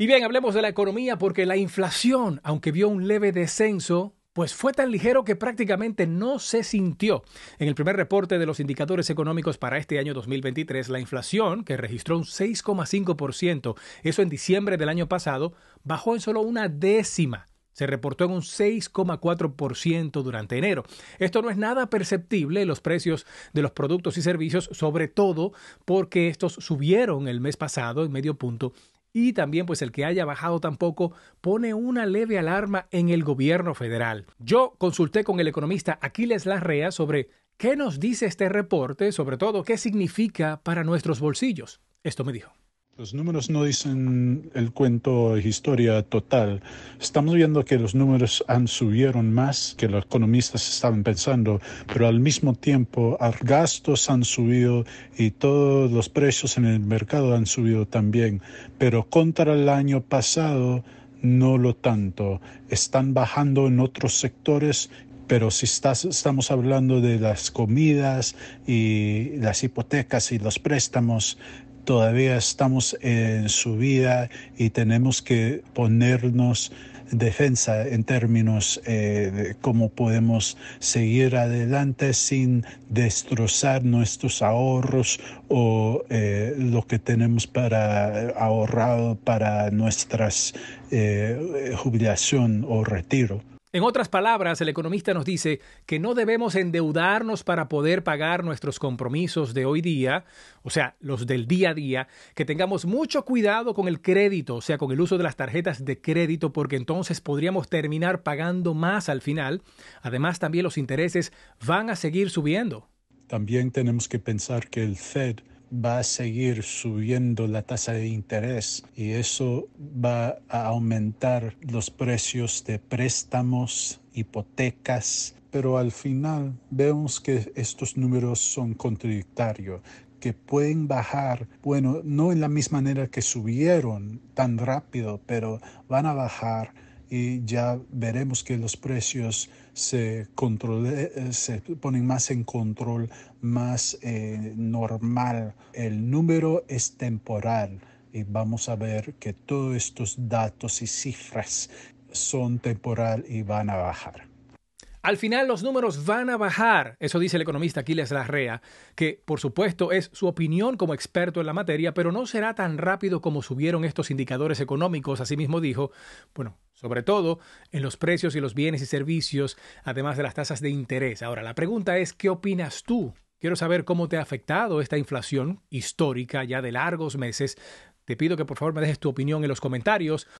Y bien, hablemos de la economía porque la inflación, aunque vio un leve descenso, pues fue tan ligero que prácticamente no se sintió. En el primer reporte de los indicadores económicos para este año 2023, la inflación, que registró un 6,5%, eso en diciembre del año pasado, bajó en solo una décima. Se reportó en un 6,4% durante enero. Esto no es nada perceptible en los precios de los productos y servicios, sobre todo porque estos subieron el mes pasado en medio punto y también pues el que haya bajado tampoco pone una leve alarma en el gobierno federal. Yo consulté con el economista Aquiles Larrea sobre qué nos dice este reporte, sobre todo qué significa para nuestros bolsillos. Esto me dijo. Los números no dicen el cuento de historia total. Estamos viendo que los números han subido más que los economistas estaban pensando, pero al mismo tiempo ah, gastos han subido y todos los precios en el mercado han subido también. Pero contra el año pasado no lo tanto. Están bajando en otros sectores pero si estás, estamos hablando de las comidas y las hipotecas y los préstamos, todavía estamos en su vida y tenemos que ponernos defensa en términos eh, de cómo podemos seguir adelante sin destrozar nuestros ahorros o eh, lo que tenemos para ahorrado para nuestras eh, jubilación o retiro. En otras palabras, el economista nos dice que no debemos endeudarnos para poder pagar nuestros compromisos de hoy día, o sea, los del día a día, que tengamos mucho cuidado con el crédito, o sea, con el uso de las tarjetas de crédito, porque entonces podríamos terminar pagando más al final. Además, también los intereses van a seguir subiendo. También tenemos que pensar que el Fed va a seguir subiendo la tasa de interés y eso va a aumentar los precios de préstamos, hipotecas, pero al final vemos que estos números son contradictorios que pueden bajar, bueno, no en la misma manera que subieron tan rápido, pero van a bajar y ya veremos que los precios se, eh, se ponen más en control, más eh, normal. El número es temporal y vamos a ver que todos estos datos y cifras son temporal y van a bajar. Al final los números van a bajar, eso dice el economista Aquiles Larrea, que por supuesto es su opinión como experto en la materia, pero no será tan rápido como subieron estos indicadores económicos, asimismo dijo, bueno, sobre todo en los precios y los bienes y servicios, además de las tasas de interés. Ahora, la pregunta es, ¿qué opinas tú? Quiero saber cómo te ha afectado esta inflación histórica ya de largos meses. Te pido que por favor me dejes tu opinión en los comentarios.